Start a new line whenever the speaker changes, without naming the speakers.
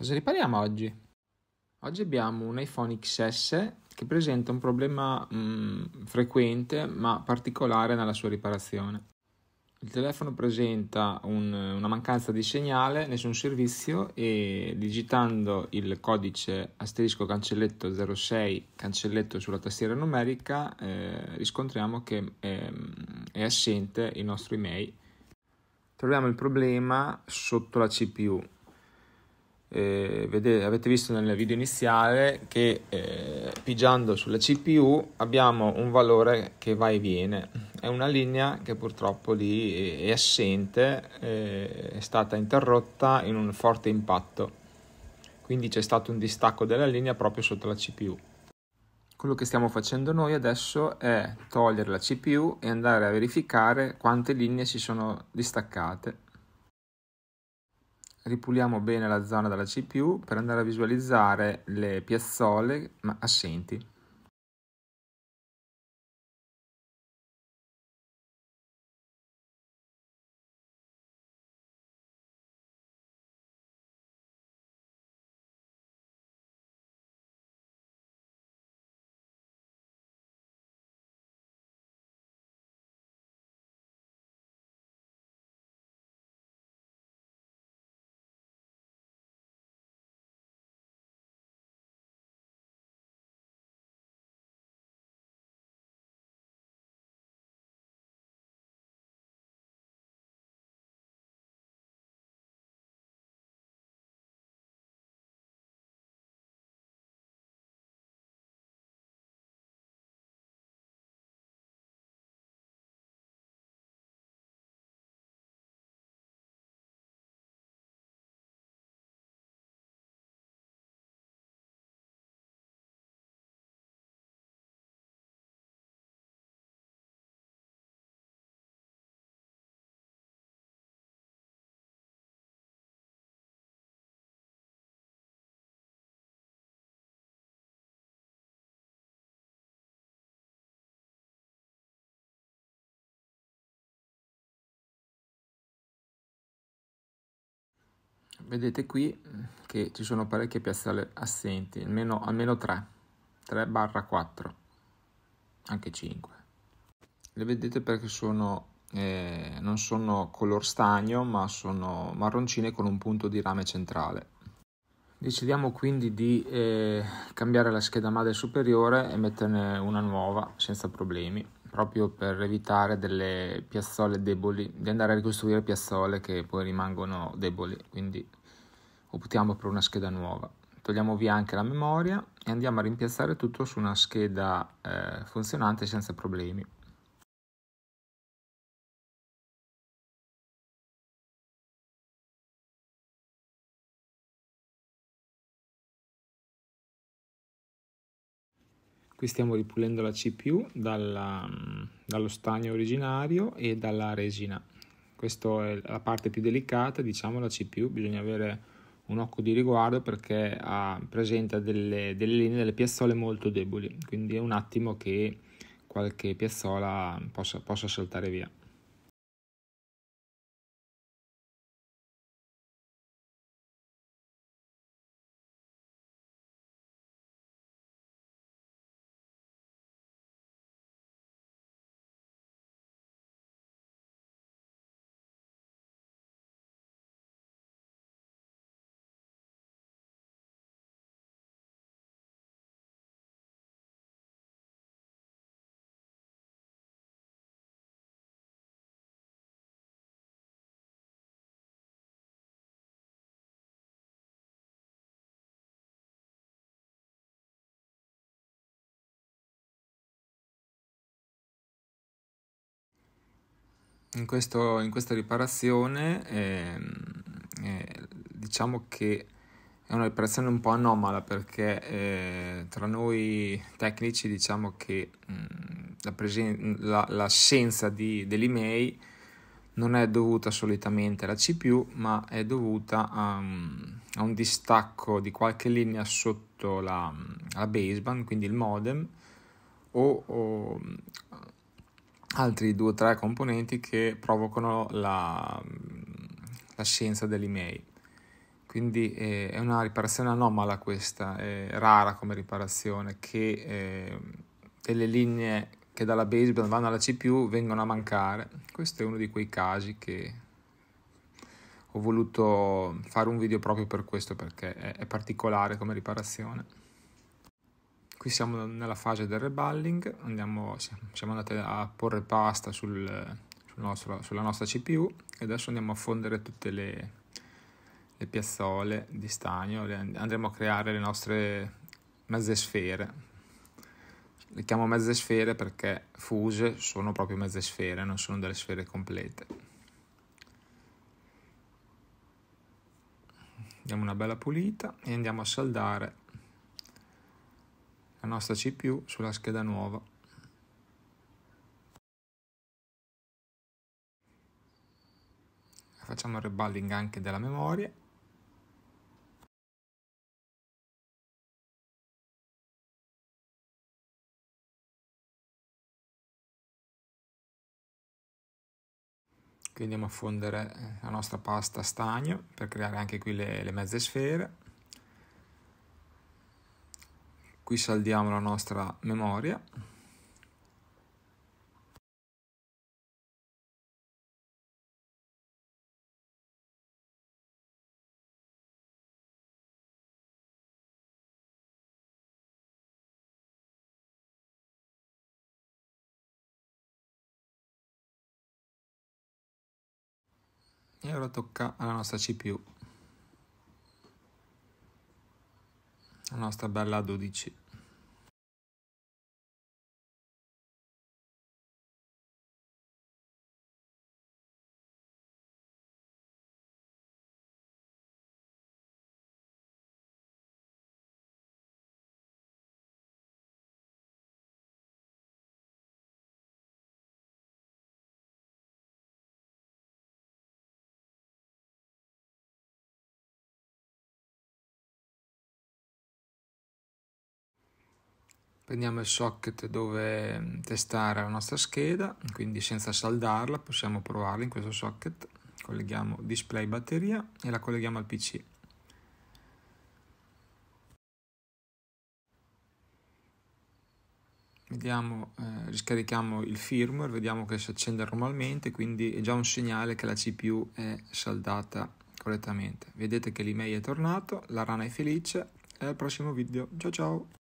Cosa ripariamo oggi? Oggi abbiamo un iPhone XS che presenta un problema mh, mm, frequente ma particolare nella sua riparazione. Il telefono presenta un, una mancanza di segnale, nessun servizio e digitando il codice asterisco cancelletto 06 cancelletto sulla tastiera numerica eh, riscontriamo che eh, è assente il nostro email. Troviamo il problema sotto la CPU eh, vedete, avete visto nel video iniziale che eh, pigiando sulla CPU abbiamo un valore che va e viene è una linea che purtroppo lì è assente eh, è stata interrotta in un forte impatto quindi c'è stato un distacco della linea proprio sotto la CPU quello che stiamo facendo noi adesso è togliere la CPU e andare a verificare quante linee si sono distaccate ripuliamo bene la zona
della CPU per andare a visualizzare le piazzole assenti. vedete
qui mm, che ci sono parecchie piastrelle assenti, almeno, almeno 3, 3 barra 4, anche 5. Le vedete perché sono, eh, non sono color stagno, ma sono marroncine con un punto di rame centrale. Decidiamo quindi di eh, cambiare la scheda madre superiore e metterne una nuova senza problemi, proprio per evitare delle piazzole deboli, di andare a ricostruire piazzole che poi rimangono deboli, quindi optiamo per una scheda nuova. Togliamo via anche la memoria e andiamo a rimpiazzare tutto su una scheda
eh, funzionante senza problemi.
Qui stiamo ripulendo la CPU dalla, dallo stagno originario e dalla resina. Questa è la parte più delicata, diciamo la CPU, bisogna avere un occhio di riguardo perché ha, ah, presenta delle, delle linee, delle piazzole molto deboli, quindi è
un attimo che qualche piazzola possa, possa saltare via. in,
questo, in questa riparazione eh, eh, diciamo che è una riparazione un po' anomala perché eh, tra noi tecnici diciamo che mh, mm, la, presen- la, l'assenza di, dell'email non è dovuta solitamente alla CPU ma è dovuta a, mm, a un distacco di qualche linea sotto la, mm, la baseband quindi il modem o, o altri due o tre componenti che provocano la, la scienza dell'email. Quindi eh, è una riparazione anomala questa, eh, rara come riparazione, che eh, delle linee che dalla baseband vanno alla CPU vengono a mancare. Questo è uno di quei casi che ho voluto fare un video proprio per questo, perché è, è particolare come riparazione. Qui siamo nella fase del reballing, Andiamo, siamo andati a porre pasta sul, sul nostro, sulla nostra CPU e adesso andiamo a fondere tutte le, le piazzole di stagno, andremo a creare le nostre mezze sfere. Le chiamo mezze sfere perché fuse sono proprio mezze sfere, non sono delle sfere complete. Diamo una bella pulita e andiamo a saldare la nostra CPU sulla scheda nuova.
Facciamo il reballing anche della memoria. Qui andiamo a fondere eh, la nostra pasta stagno per creare anche qui le, le mezze sfere
qui saldiamo la nostra memoria
e ora tocca alla nostra CPU La nostra bella 12. prendiamo il
socket dove mm, testare la nostra scheda, quindi senza saldarla possiamo provarla in questo socket, colleghiamo display batteria e la colleghiamo al PC. Vediamo, eh, riscarichiamo il firmware, vediamo che si accende normalmente, quindi è già un segnale che la CPU è saldata correttamente. Vedete che l'email è tornato, la rana è felice e al prossimo video. Ciao ciao!